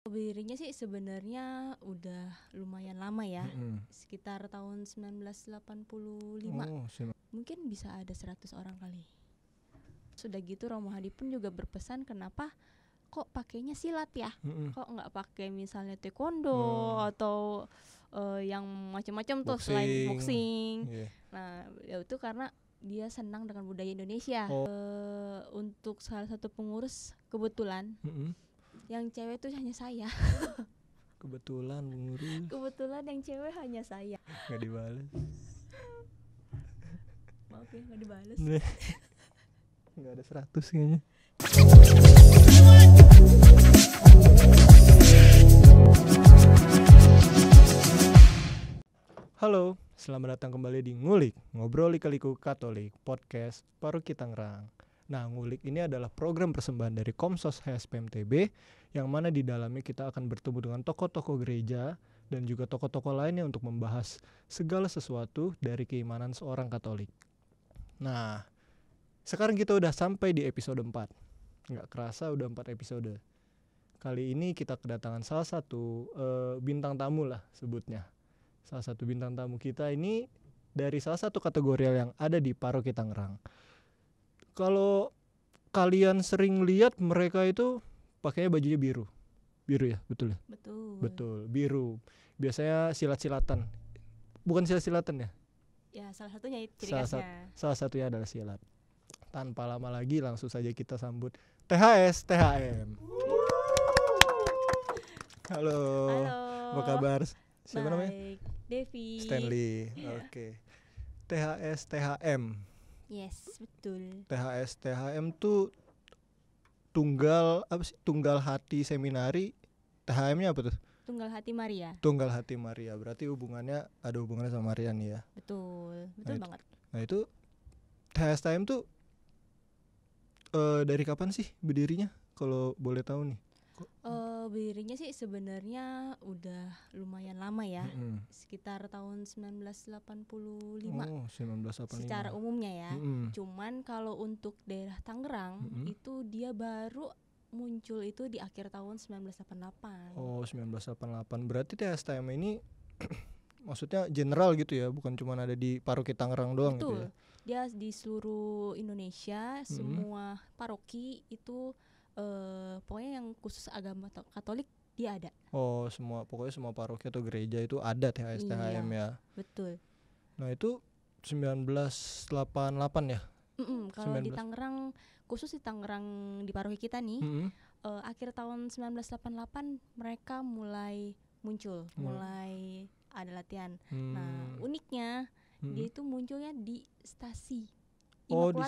Berdirinya sih sebenarnya udah lumayan lama ya, mm-hmm. sekitar tahun 1985. Oh, lima Mungkin bisa ada 100 orang kali. Sudah gitu Romo Hadi pun juga berpesan kenapa kok pakainya silat ya? Mm-hmm. Kok nggak pakai misalnya taekwondo mm. atau uh, yang macam-macam tuh selain boxing. Yeah. Nah, ya itu karena dia senang dengan budaya Indonesia. Oh. Uh, untuk salah satu pengurus kebetulan mm-hmm yang cewek tuh hanya saya kebetulan nyuri. kebetulan yang cewek hanya saya nggak dibales maaf ya nggak dibales nggak ada seratus kayaknya Halo, selamat datang kembali di Ngulik, Ngobrol Likaliku Katolik, podcast paru kita Tangerang. Nah, Ngulik ini adalah program persembahan dari Komsos HSPMTB yang mana di dalamnya kita akan bertemu dengan tokoh-tokoh gereja dan juga tokoh-tokoh lainnya untuk membahas segala sesuatu dari keimanan seorang Katolik. Nah, sekarang kita udah sampai di episode 4. Nggak kerasa udah 4 episode. Kali ini kita kedatangan salah satu uh, bintang tamu lah sebutnya. Salah satu bintang tamu kita ini dari salah satu kategori yang ada di Paroki Tangerang. Kalau kalian sering lihat mereka itu pakainya bajunya biru biru ya betul ya betul betul biru biasanya silat silatan bukan silat silatan ya ya salah satunya ciri salah, sa salah satunya adalah silat tanpa lama lagi langsung saja kita sambut THS THM halo halo apa kabar siapa Baik. namanya Devi Stanley yeah. oke okay. THS THM yes betul THS THM tuh tunggal apa sih tunggal hati seminari THM-nya apa tuh? Tunggal Hati Maria. Tunggal Hati Maria. Berarti hubungannya ada hubungannya sama Maria nih ya. Betul. Betul nah, banget. nah itu time tuh uh, dari kapan sih berdirinya kalau boleh tahu nih? Uh, kalau berdirinya sih sebenarnya udah lumayan lama ya, mm -hmm. sekitar tahun 1985. Oh, 1985. Secara umumnya ya. Mm -hmm. Cuman kalau untuk daerah Tangerang mm -hmm. itu dia baru muncul itu di akhir tahun 1988. Oh, 1988. Berarti TSTM ini maksudnya general gitu ya, bukan cuma ada di paroki Tangerang doang gitu Betul. gitu ya. Dia di seluruh Indonesia, mm -hmm. semua paroki itu uh, pokoknya yang khusus agama Katolik dia ada. Oh, semua pokoknya semua paroki atau gereja itu ada THSTHM iya, ya. Betul. Nah, itu 1988 ya. Mm -mm, kalau di Tangerang khusus di Tangerang di paroki kita nih, mm -hmm. uh, akhir tahun 1988 mereka mulai muncul, mm. mulai ada latihan. Mm. Nah, hmm. uniknya mm -hmm. dia itu munculnya di stasi Oh, Di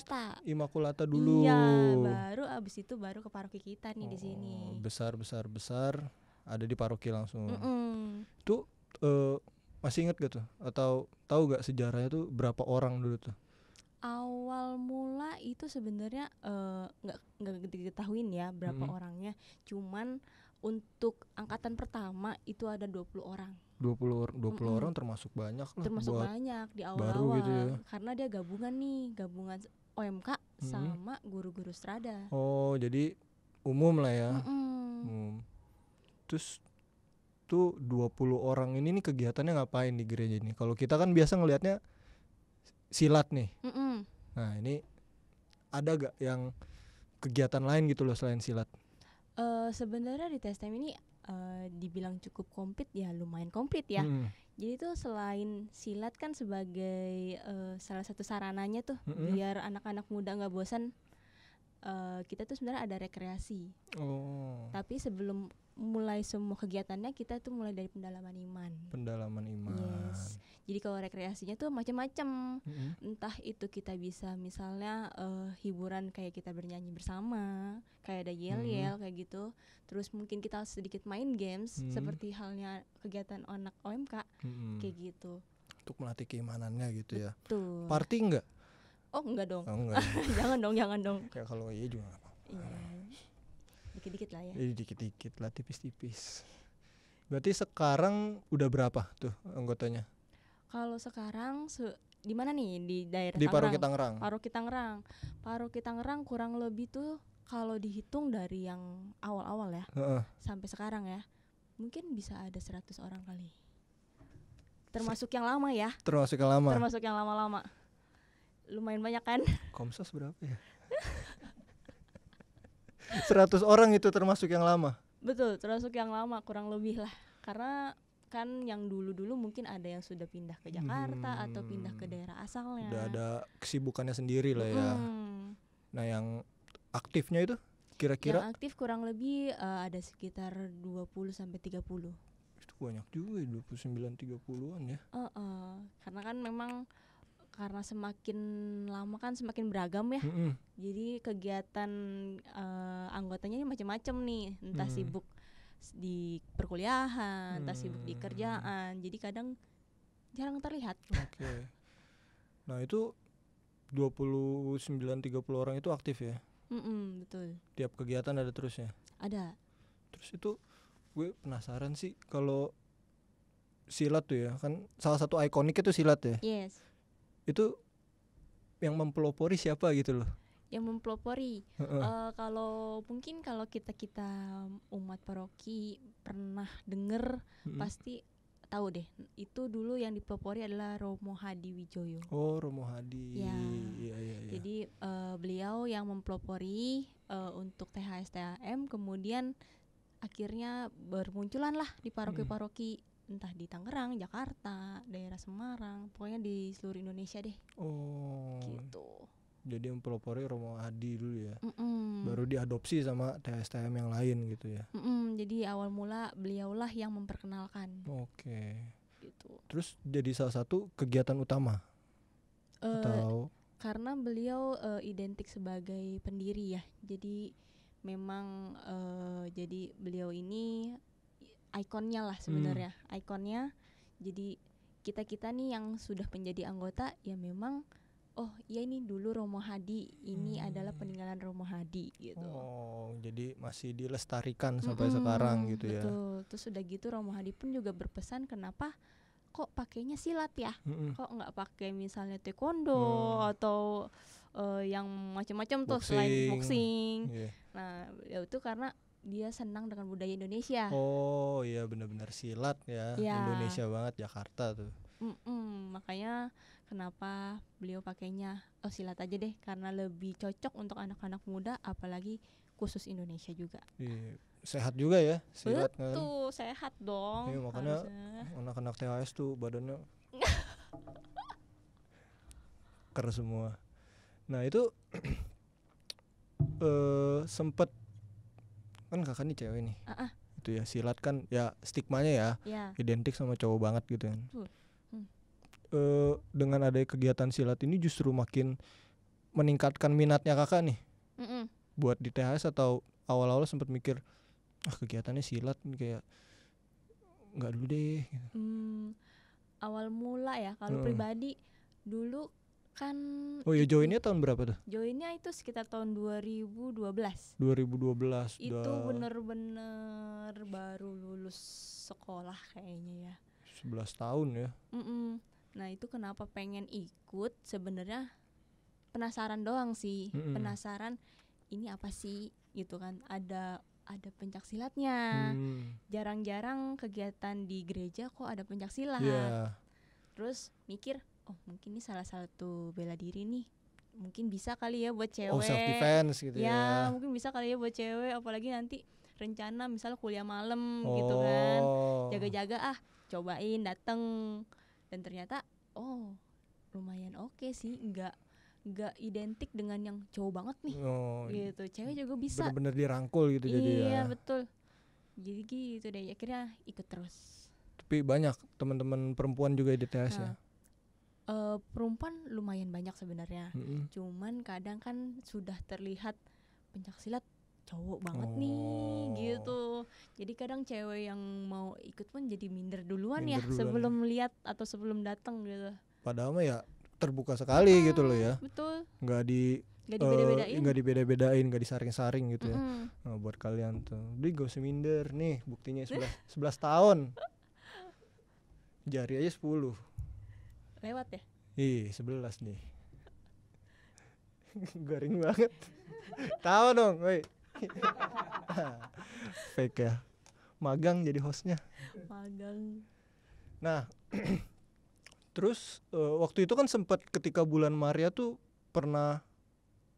Imakulata dulu. Iya, baru abis itu baru ke paroki kita nih oh, di sini. Oh, besar besar besar, ada di paroki langsung. Mm -mm. Itu uh, eh, masih inget gak tuh? Atau tahu gak sejarahnya tuh berapa orang dulu tuh? Awal mula itu sebenarnya eh, nggak uh, nggak diketahuin ya berapa mm -hmm. orangnya, cuman untuk angkatan pertama itu ada 20 orang. 20 orang 20 mm -hmm. orang termasuk banyak lah. Termasuk banyak di gitu awal-awal gitu ya. karena dia gabungan nih, gabungan OMK mm -hmm. sama guru-guru strada. Oh, jadi umum lah ya. Mm -hmm. hmm. Terus tuh 20 orang ini nih kegiatannya ngapain di gereja ini? Kalau kita kan biasa ngelihatnya silat nih. Mm -hmm. Nah, ini ada gak yang kegiatan lain gitu loh selain silat? Eh, sebenarnya di test time ini uh, dibilang cukup komplit ya lumayan komplit ya. Hmm. Jadi tuh selain silat kan sebagai uh, salah satu sarananya tuh hmm. biar anak-anak muda nggak bosan uh, kita tuh sebenarnya ada rekreasi. Oh. Tapi sebelum mulai semua kegiatannya kita tuh mulai dari pendalaman iman. Pendalaman iman. Yes. Jadi kalau rekreasinya tuh macam-macam. Mm-hmm. Entah itu kita bisa misalnya uh, hiburan kayak kita bernyanyi bersama, kayak ada yel-yel mm-hmm. kayak gitu. Terus mungkin kita sedikit main games mm-hmm. seperti halnya kegiatan anak OMK mm-hmm. kayak gitu. Untuk melatih keimanannya gitu ya. Betul. Party enggak? Oh enggak dong. Oh, enggak. jangan dong, jangan dong. Ya kalau iya juga apa. Iya. Dikit-dikit lah ya. Jadi iya, dikit-dikit lah tipis-tipis. Berarti sekarang udah berapa tuh anggotanya? Kalau sekarang se di mana nih di daerah di Paroki Tangerang. Paroki Tangerang. Paroki Tangerang kurang lebih tuh kalau dihitung dari yang awal-awal ya uh sampai sekarang ya mungkin bisa ada 100 orang kali. Termasuk yang lama ya. Termasuk yang lama. Termasuk yang lama-lama. Lumayan banyak kan? Komsos berapa ya? 100 orang itu termasuk yang lama. Betul, termasuk yang lama kurang lebih lah. Karena kan yang dulu-dulu mungkin ada yang sudah pindah ke Jakarta hmm, atau pindah ke daerah asalnya udah ada kesibukannya sendiri lah ya hmm. nah yang aktifnya itu kira-kira yang aktif kurang lebih uh, ada sekitar 20 sampai 30 itu banyak juga ya, 29 30-an ya uh, uh, karena kan memang karena semakin lama kan semakin beragam ya. Mm -hmm. Jadi kegiatan uh, anggotanya ini macam-macam nih, entah mm. sibuk di perkuliahan, hmm. entah sibuk di hmm. kerjaan. Jadi kadang jarang terlihat. Oke. Okay. Nah, itu 29 30 orang itu aktif ya? Mm -mm, betul. Tiap kegiatan ada terus ya? Ada. Terus itu gue penasaran sih kalau silat tuh ya, kan salah satu ikonik itu silat ya? Yes. Itu yang mempelopori siapa gitu loh yang mempelopori. Uh kalau mungkin kalau kita kita umat paroki pernah dengar uh pasti tahu deh itu dulu yang dipelopori adalah Romo Hadi Wijoyo. Oh Romo Hadi. Ya. Ya, ya, ya. Jadi uh, beliau yang mempelopori uh, untuk THS THM kemudian akhirnya bermunculan lah di paroki-paroki hmm. entah di Tangerang, Jakarta, daerah Semarang, pokoknya di seluruh Indonesia deh. Oh. Gitu jadi mempelopori Romo Hadi dulu ya Mm-mm. baru diadopsi sama TSTM yang lain gitu ya Mm-mm. jadi awal mula beliaulah yang memperkenalkan oke okay. gitu terus jadi salah satu kegiatan utama uh, atau karena beliau uh, identik sebagai pendiri ya jadi memang uh, jadi beliau ini ikonnya lah hmm. sebenarnya hmm. ikonnya jadi kita kita nih yang sudah menjadi anggota ya memang oh iya ini dulu Romo Hadi ini hmm. adalah peninggalan Romo Hadi gitu oh jadi masih dilestarikan sampai sekarang gitu betul. ya betul terus sudah gitu Romo Hadi pun juga berpesan kenapa kok pakainya silat ya hmm. kok nggak pakai misalnya taekwondo hmm. atau uh, yang macam-macam tuh selain boxing yeah. nah ya itu karena dia senang dengan budaya Indonesia oh iya benar-benar silat ya yeah. Indonesia banget Jakarta tuh mm -mm, makanya kenapa beliau pakainya oh silat aja deh karena lebih cocok untuk anak-anak muda apalagi khusus Indonesia juga. Iya, sehat juga ya silat Betul, kan. Betul, sehat dong. Iya, makanya anak-anak THS tuh badannya karena semua. Nah, itu eh sempet kan kakak nih cewek nih. Uh -uh. Itu ya silat kan ya stigmanya ya, yeah. identik sama cowok banget gitu kan. Betul eh, dengan ada kegiatan silat ini justru makin meningkatkan minatnya kakak nih mm -mm. buat di THS atau awal-awal sempat mikir ah kegiatannya silat nih kayak nggak dulu deh gitu. Hmm, awal mula ya kalau mm. pribadi dulu kan oh ya joinnya tahun berapa tuh joinnya itu sekitar tahun 2012 2012 itu dah. bener-bener baru lulus sekolah kayaknya ya 11 tahun ya mm -mm. Nah itu kenapa pengen ikut sebenarnya penasaran doang sih, hmm penasaran ini apa sih gitu kan? Ada ada pencak silatnya. jarang hmm. Jarang-jarang kegiatan di gereja kok ada pencak silat. Yeah. Terus mikir, oh mungkin ini salah satu bela diri nih. Mungkin bisa kali ya buat oh, cewek. Oh self defense gitu ya. Ya mungkin bisa kali ya buat cewek. Apalagi nanti rencana misal kuliah malam oh. gitu kan. Oh. Jaga-jaga ah, cobain dateng dan ternyata oh lumayan oke okay sih nggak nggak identik dengan yang cowok banget nih oh, gitu cewek juga bisa bener-bener dirangkul gitu iya, jadi iya ya. betul jadi gitu deh akhirnya ikut terus tapi banyak teman-teman perempuan juga di TS ya? nah, ya uh, perempuan lumayan banyak sebenarnya mm -hmm. cuman kadang kan sudah terlihat pencak silat cowok banget oh. nih gitu. Jadi kadang cewek yang mau ikut pun jadi minder duluan ya, minder ya duluan. sebelum ya. lihat atau sebelum datang gitu. Padahal mah ya terbuka sekali hmm, gitu loh ya. Betul. Nggak di nggak eh, dibeda-bedain uh, bedain nggak disaring-saring gitu mm -hmm. ya nah, Buat kalian tuh Jadi gak usah minder Nih buktinya 11, 11 tahun Jari aja 10 Lewat ya? Ih, sebelas nih Garing banget Tahu dong woi Fake ya. Magang jadi hostnya. Magang. Nah, terus uh, waktu itu kan sempat ketika bulan Maria tuh pernah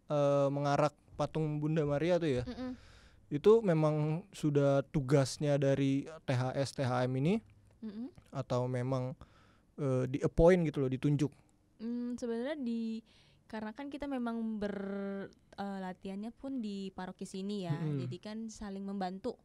uh, mengarak patung Bunda Maria tuh ya. Mm -mm. Itu memang sudah tugasnya dari THS THM ini mm -mm. atau memang uh, eh, di appoint gitu loh, ditunjuk. Mm, sebenarnya di karena kan kita memang ber uh, latihannya pun di paroki sini ya. hmm Jadi kan saling membantu.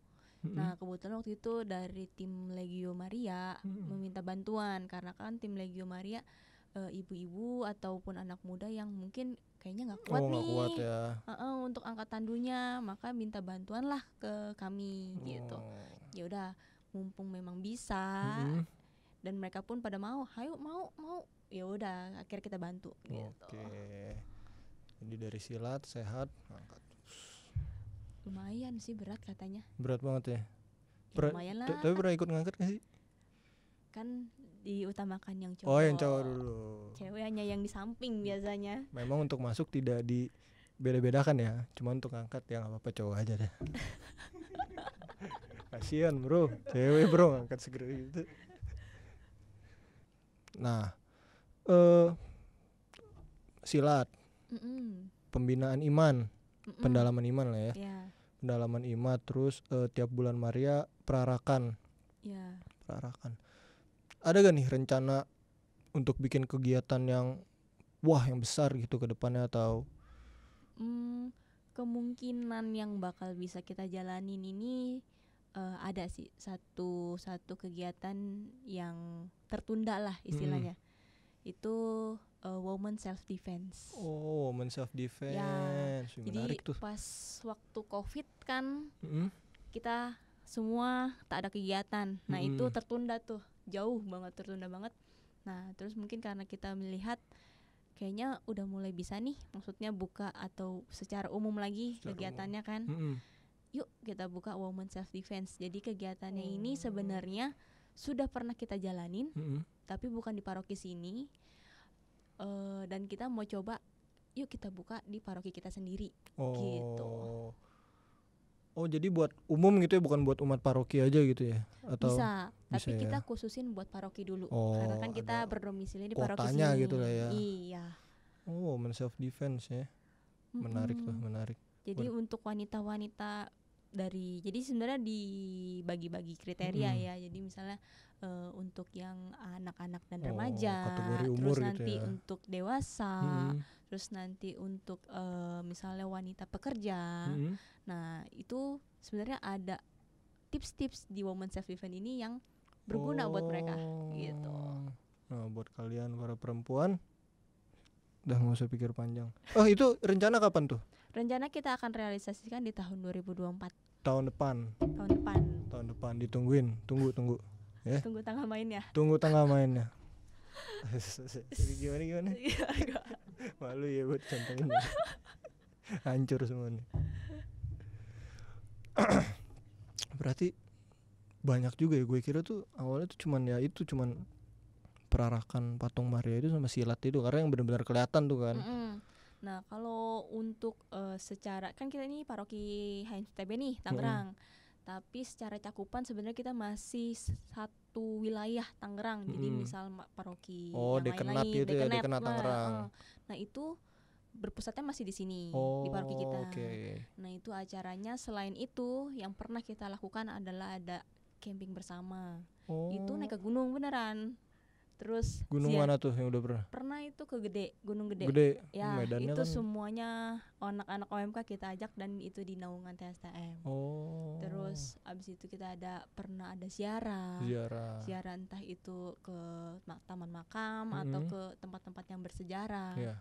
hmm Nah, kebetulan waktu itu dari tim Legio Maria hmm meminta bantuan karena kan tim Legio Maria ibu eh, ibu-ibu ataupun anak muda yang mungkin kayaknya nggak kuat oh, nih kuat ya. uh -uh, untuk angkat tandunya, maka minta bantuan lah ke kami gitu. oh. gitu. Ya udah, mumpung memang bisa. hmm dan mereka pun pada mau, ayo mau mau ya udah akhirnya kita bantu gitu jadi dari silat sehat angkat lumayan sih berat katanya berat banget ya, ya lumayan lah tapi pernah ikut ngangkat gak sih kan diutamakan yang cowok oh yang cowok dulu cewek hanya yang di samping biasanya memang untuk masuk tidak di beda-bedakan ya cuma untuk ngangkat yang apa apa cowok aja deh kasihan bro cewek bro ngangkat segera gitu nah eh uh, silat mm pembinaan iman, Mm-mm. pendalaman iman lah ya. Yeah. Pendalaman iman terus uh, tiap bulan Maria perarakan. Yeah. Perarakan. Ada gak nih rencana untuk bikin kegiatan yang wah yang besar gitu ke depannya atau mm, kemungkinan yang bakal bisa kita jalanin ini uh, ada sih satu satu kegiatan yang tertunda lah istilahnya. Mm. Itu uh, woman self defense. Oh, woman self defense. Ya, Menarik jadi tuh. pas waktu covid kan mm-hmm. kita semua tak ada kegiatan. Nah mm-hmm. itu tertunda tuh, jauh banget tertunda banget. Nah terus mungkin karena kita melihat kayaknya udah mulai bisa nih, maksudnya buka atau secara umum lagi secara kegiatannya umum. kan. Mm-hmm. Yuk kita buka woman self defense. Jadi kegiatannya mm-hmm. ini oh. sebenarnya sudah pernah kita jalanin, mm-hmm. tapi bukan di paroki sini uh, dan kita mau coba yuk kita buka di paroki kita sendiri gitu. oh. gitu oh jadi buat umum gitu ya bukan buat umat paroki aja gitu ya atau bisa, bisa tapi ya? kita khususin buat paroki dulu oh, karena kan kita berdomisili di paroki sini gitu lah ya iya oh men self defense ya menarik mm -hmm. tuh menarik jadi untuk wanita-wanita dari jadi sebenarnya dibagi-bagi kriteria hmm. ya jadi misalnya uh, untuk yang anak-anak dan oh, remaja oh, terus gitu nanti ya. untuk dewasa hmm. terus nanti untuk uh, misalnya wanita pekerja hmm. nah itu sebenarnya ada tips-tips di woman self event ini yang berguna oh. buat mereka gitu oh. nah buat kalian para perempuan udah nggak usah pikir panjang oh itu rencana kapan tuh Rencana kita akan realisasikan di tahun 2024. Tahun depan. Tahun depan. Tahun depan ditungguin, tunggu tunggu. Ya. Yeah. Tunggu tanggal mainnya. Tunggu tanggal mainnya. Jadi gimana gimana? Iya, Malu ya buat ini ya. Hancur semua nih. Berarti banyak juga ya gue kira tuh awalnya tuh cuman ya itu cuman perarakan patung Maria itu sama silat itu karena yang benar-benar kelihatan tuh kan. Mm -hmm Nah, kalau untuk uh, secara kan kita ini paroki TB nih Tangerang. -hmm. Tapi secara cakupan sebenarnya kita masih satu wilayah Tangerang. -hmm. Jadi misal paroki oh, yang lain-lain, gitu ya, nah, Tangerang. Eh, nah, itu berpusatnya masih di sini oh, di paroki kita. Okay. Nah, itu acaranya selain itu yang pernah kita lakukan adalah ada camping bersama. Oh. Itu naik ke gunung beneran terus gunung siap. mana tuh yang udah pernah pernah itu ke gede gunung gede gede ya Medannya itu kan semuanya anak-anak OMK kita ajak dan itu di naungan TSTM oh terus abis itu kita ada pernah ada siaran, ziarah ziarah entah itu ke taman makam mm-hmm. atau ke tempat-tempat yang bersejarah yeah.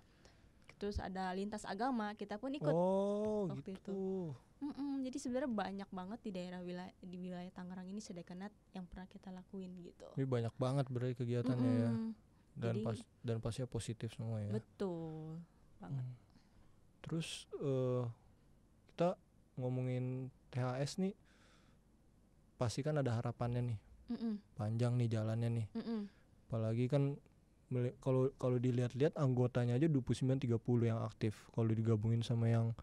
terus ada lintas agama kita pun ikut oh, waktu gitu. itu Mm-mm, jadi sebenarnya banyak banget di daerah wilayah di wilayah Tangerang ini sedekanat yang pernah kita lakuin gitu. Ini banyak banget berarti kegiatannya ya. Mm-mm. ya. Dan jadi, pas dan pasnya positif semua ya. Betul banget. Mm. Terus uh, kita ngomongin THS nih pasti kan ada harapannya nih. Mm-mm. Panjang nih jalannya nih. Mm-mm. Apalagi kan kalau kalau dilihat-lihat anggotanya aja 29 30 yang aktif. Kalau digabungin sama yang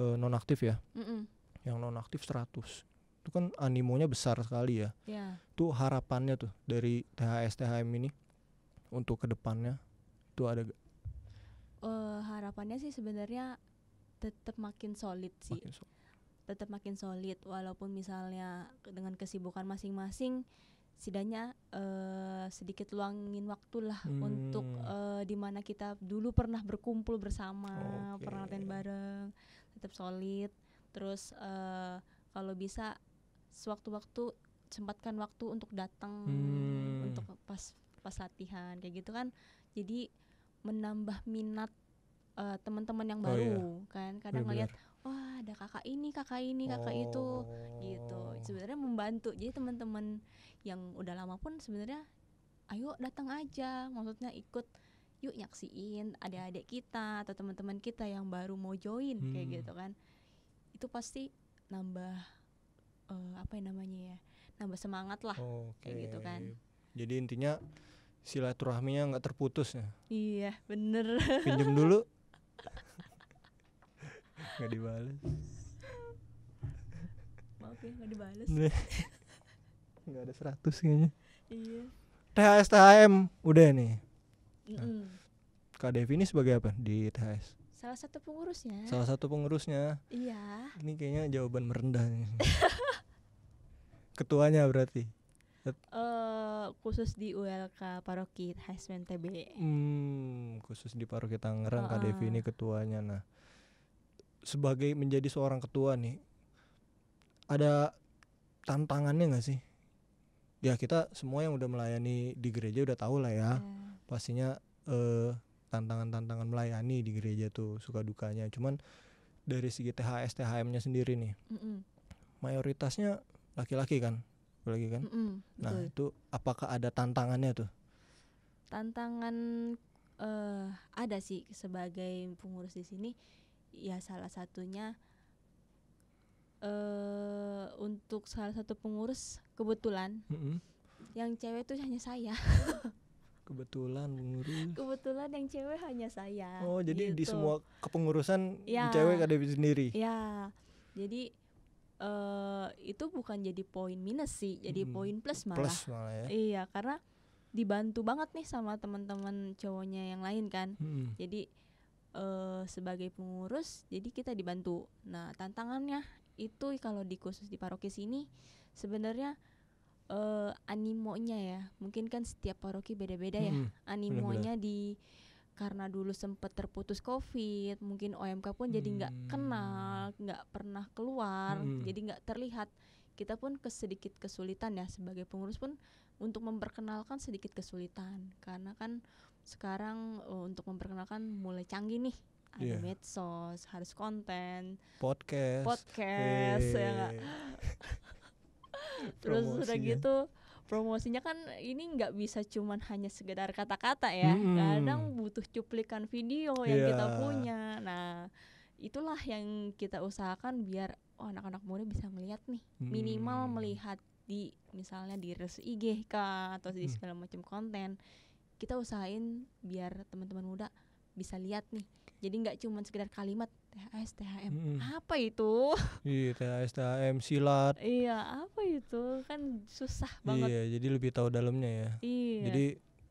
uh, nonaktif ya mm -mm. yang nonaktif 100 itu kan animonya besar sekali ya. Yeah. harapannya tuh dari THS THM ini untuk kedepannya itu ada gak? Uh, eh, harapannya sih sebenarnya tetap makin solid sih. Makin Tetap makin solid walaupun misalnya dengan kesibukan masing-masing setidaknya uh, sedikit luangin waktu lah hmm. untuk uh, dimana kita dulu pernah berkumpul bersama, okay. pernah latihan bareng tetap solid terus uh, kalau bisa sewaktu-waktu sempatkan waktu untuk datang hmm. untuk pas pas latihan kayak gitu kan jadi menambah minat uh, teman-teman yang oh, baru oh, iya. kan kadang ngelihat wah ada kakak ini kakak ini kakak oh. itu gitu sebenarnya membantu jadi teman-teman yang udah lama pun sebenarnya ayo datang aja maksudnya ikut yuk nyaksiin adik-adik kita atau teman-teman kita yang baru mau join hmm. kayak gitu kan itu pasti nambah uh, apa yang namanya ya nambah semangat lah okay. kayak gitu kan jadi intinya silaturahminya nggak terputus ya iya bener Pinjam dulu nggak dibales maaf ya nggak dibales nggak ada seratus kayaknya iya THS THM udah nih Mm Kak Devi ini sebagai apa di THS? Salah satu pengurusnya. Salah satu pengurusnya. Iya. Ini kayaknya jawaban merendah nih. Ketuanya berarti. Uh, khusus di ULK Paroki THS TB. Hmm, khusus di Paroki Tangerang uh Kak Devi ini ketuanya. Nah, sebagai menjadi seorang ketua nih, ada tantangannya nggak sih? Ya kita semua yang udah melayani di gereja udah tahu lah ya. Yeah pastinya tantangan eh, tantangan-tantangan melayani di gereja tuh suka dukanya cuman dari segi THS THM-nya sendiri nih mm -mm. mayoritasnya laki-laki kan lagi kan mm -mm, nah betul. itu apakah ada tantangannya tuh tantangan uh, ada sih sebagai pengurus di sini ya salah satunya uh, untuk salah satu pengurus kebetulan mm -mm. yang cewek tuh hanya saya kebetulan pengurus kebetulan yang cewek hanya saya oh jadi gitu. di semua kepengurusan ya. cewek ada sendiri ya jadi uh, itu bukan jadi poin minus sih jadi hmm. poin plus malah plus malah ya iya karena dibantu banget nih sama teman-teman cowoknya yang lain kan hmm. jadi uh, sebagai pengurus jadi kita dibantu nah tantangannya itu kalau di khusus di paroki sini sebenarnya uh, animonya ya mungkin kan setiap paroki beda-beda ya animonya bener -bener. di karena dulu sempat terputus covid mungkin OMK pun jadi nggak hmm. kenal nggak pernah keluar hmm. jadi nggak terlihat kita pun kesedikit kesulitan ya sebagai pengurus pun untuk memperkenalkan sedikit kesulitan karena kan sekarang uh, untuk memperkenalkan mulai canggih nih ada yeah. medsos harus konten podcast podcast hey. ya iya terus udah gitu promosinya kan ini nggak bisa cuman hanya sekedar kata-kata ya hmm. kadang butuh cuplikan video yang yeah. kita iya. punya nah itulah yang kita usahakan biar oh anak-anak muda bisa melihat nih hmm. minimal melihat di misalnya di res IG kah atau di mm. segala macam konten kita usahain biar teman-teman muda bisa lihat nih jadi nggak cuma sekedar kalimat THS THM hmm. apa itu iya THS THM silat iya apa itu kan susah banget iya jadi lebih tahu dalamnya ya iya jadi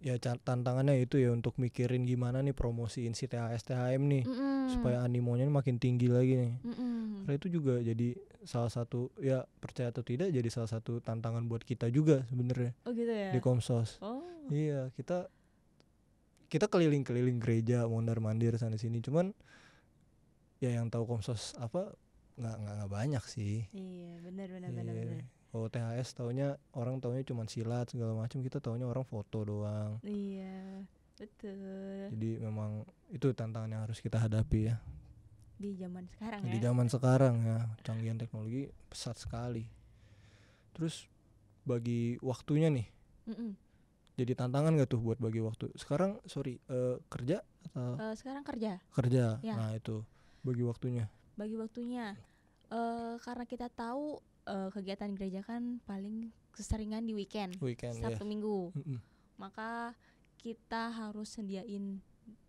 ya tantangannya itu ya untuk mikirin gimana nih promosiin si THS THM nih mm -mm. supaya animonya makin tinggi lagi nih. Mm -mm. Karena itu juga jadi salah satu ya percaya atau tidak jadi salah satu tantangan buat kita juga sebenarnya. Oh gitu ya. Di Komsos. Oh. Iya, kita kita keliling-keliling gereja mondar mandir sana sini cuman ya yang tahu komsos apa nggak nggak nggak banyak sih iya benar benar iya. benar benar THS taunya orang taunya cuma silat segala macam kita taunya orang foto doang iya betul jadi memang itu tantangan yang harus kita hadapi ya di zaman sekarang di ya. zaman sekarang ya canggihan teknologi pesat sekali terus bagi waktunya nih Mm-mm jadi tantangan gak tuh buat bagi waktu sekarang sorry uh, kerja atau uh, sekarang kerja kerja ya. nah itu bagi waktunya bagi waktunya uh, karena kita tahu uh, kegiatan gereja kan paling keseringan di weekend, weekend sabtu yeah. minggu mm -hmm. maka kita harus sediain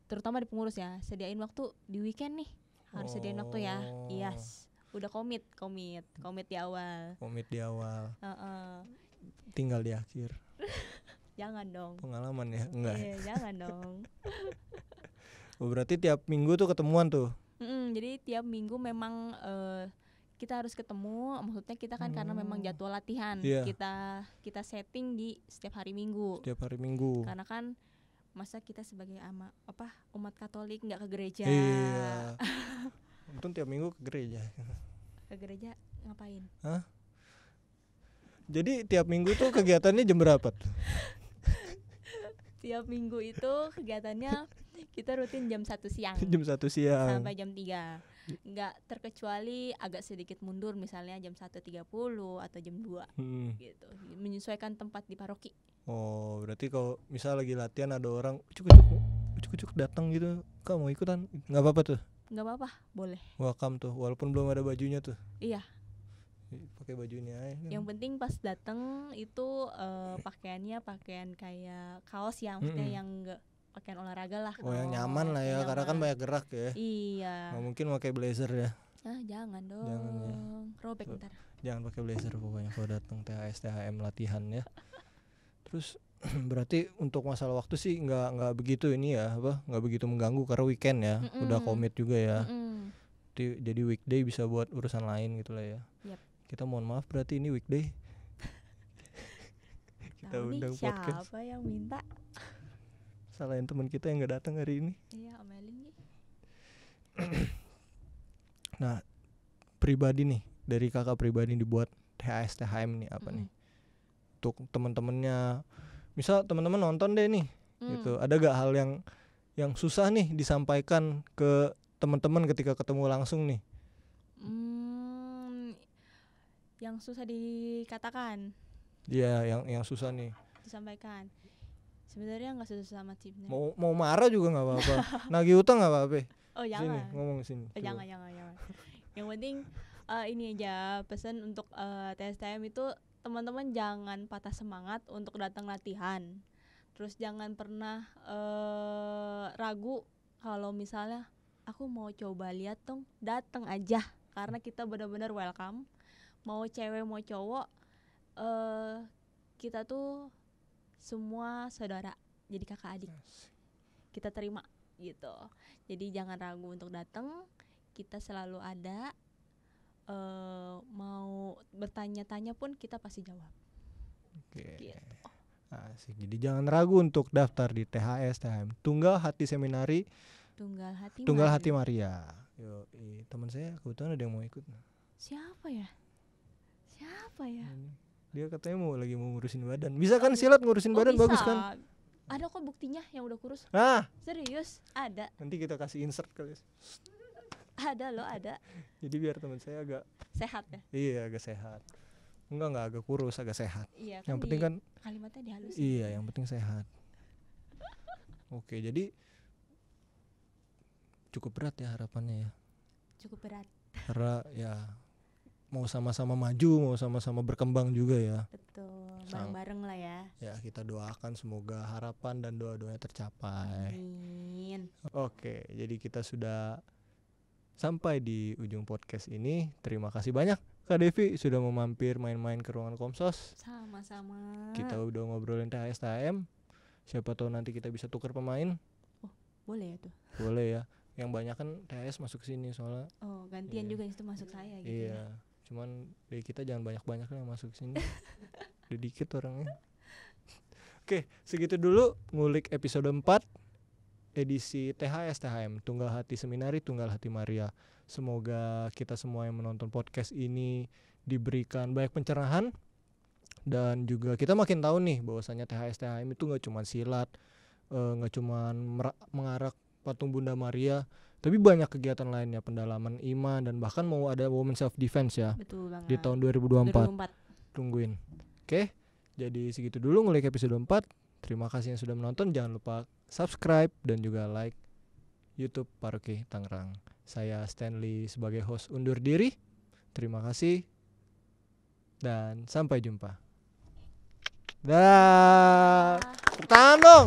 terutama di pengurus ya sediain waktu di weekend nih harus oh. sediain waktu ya oh. yes udah komit komit komit di awal komit di awal uh -uh. tinggal di akhir jangan dong pengalaman ya enggak iya, jangan dong oh, berarti tiap minggu tuh ketemuan tuh mm jadi tiap minggu memang uh, kita harus ketemu maksudnya kita kan hmm. karena memang oh. jadwal latihan yeah. kita kita setting di setiap hari minggu setiap hari minggu karena kan masa kita sebagai ama apa umat Katolik nggak ke gereja iya untung tiap minggu ke gereja ke gereja ngapain Hah? jadi tiap minggu tuh kegiatannya jam berapa tuh? tiap minggu itu kegiatannya kita rutin jam satu siang jam satu siang sampai jam tiga nggak terkecuali agak sedikit mundur misalnya jam satu tiga puluh atau jam dua hmm. gitu menyesuaikan tempat di paroki oh berarti kalau misal lagi latihan ada orang cukup cukup cukup cukup datang gitu kamu ikutan nggak apa-apa tuh nggak apa-apa boleh welcome tuh walaupun belum ada bajunya tuh iya pakai baju ini aja kan. yang penting pas datang itu uh, pakaiannya pakaian kayak kaos ya maksudnya mm -hmm. yang enggak pakaian olahraga lah oh yang nyaman lah ya nyaman. karena kan banyak gerak ya iya nggak mungkin pakai blazer ya ah jangan dong jangan, ya. robek ntar jangan pakai blazer pokoknya kalau datang THS THM latihan ya terus berarti untuk masalah waktu sih nggak nggak begitu ini ya apa nggak begitu mengganggu karena weekend ya mm -mm. udah komit juga ya mm -mm. Jadi, weekday bisa buat urusan lain gitulah ya yep kita mohon maaf berarti ini weekday kita Tahu undang siapa podcast siapa yang minta Selain teman kita yang nggak datang hari ini iya omelin nih nah pribadi nih dari kakak pribadi dibuat THS THM nih apa mm. nih untuk teman-temannya misal teman-teman nonton deh nih mm. gitu ada gak hal yang yang susah nih disampaikan ke teman-teman ketika ketemu langsung nih mm yang susah dikatakan iya yang yang susah nih disampaikan sebenarnya nggak susah sama timnya mau mau marah juga nggak apa-apa Nagi utang nggak apa-apa oh jangan sini, ngomong sini oh, jangan jangan jangan yang penting uh, ini aja pesan untuk uh, eh, TSTM itu teman-teman jangan patah semangat untuk datang latihan terus jangan pernah uh, ragu kalau misalnya aku mau coba lihat dong datang aja karena kita benar-benar welcome mau cewek mau cowok uh, kita tuh semua saudara jadi kakak adik kita terima gitu jadi jangan ragu untuk datang kita selalu ada uh, mau bertanya-tanya pun kita pasti jawab oke okay. gitu. Asik. Jadi jangan ragu untuk daftar di THS THM Tunggal Hati Seminari Tunggal Hati Tunggal Maria. Hati Maria. Yo, teman saya kebetulan ada yang mau ikut. Siapa ya? siapa ya hmm. dia katanya mau lagi mau ngurusin badan bisa kan silat ngurusin oh, badan bisa. bagus kan ada kok buktinya yang udah kurus ah serius ada nanti kita kasih insert kali ya. ada loh ada jadi biar teman saya agak sehat ya iya agak sehat enggak enggak agak kurus agak sehat iya, yang kan penting kan kalimatnya dihalusin iya yang penting sehat oke jadi cukup berat ya harapannya ya cukup berat karena ya mau sama-sama maju, mau sama-sama berkembang juga ya. Betul, bareng-bareng lah ya. Ya, kita doakan semoga harapan dan doa-doanya tercapai. Amin. Oke, jadi kita sudah sampai di ujung podcast ini. Terima kasih banyak Kak Devi sudah memampir main-main ke ruangan Komsos. Sama-sama. Kita udah ngobrolin THSTM. Siapa tahu nanti kita bisa tukar pemain. Oh, boleh ya tuh. Boleh ya. Yang banyak kan THS masuk sini soalnya. Oh, gantian iya. juga itu masuk saya gitu. Iya. Ya cuman dari kita jangan banyak-banyak lah masuk sini udah dikit orangnya oke segitu dulu ngulik episode 4 edisi THS THM Tunggal Hati Seminari Tunggal Hati Maria semoga kita semua yang menonton podcast ini diberikan banyak pencerahan dan juga kita makin tahu nih bahwasannya THS THM itu nggak cuma silat eh, nggak e, cuma mengarak patung Bunda Maria tapi banyak kegiatan lainnya pendalaman iman dan bahkan mau ada women self defense ya Betul banget. di tahun 2024, 2024. tungguin oke jadi segitu dulu ngulik episode 4 terima kasih yang sudah menonton jangan lupa subscribe dan juga like YouTube Paroki Tangerang saya Stanley sebagai host undur diri terima kasih dan sampai jumpa dah tangan dong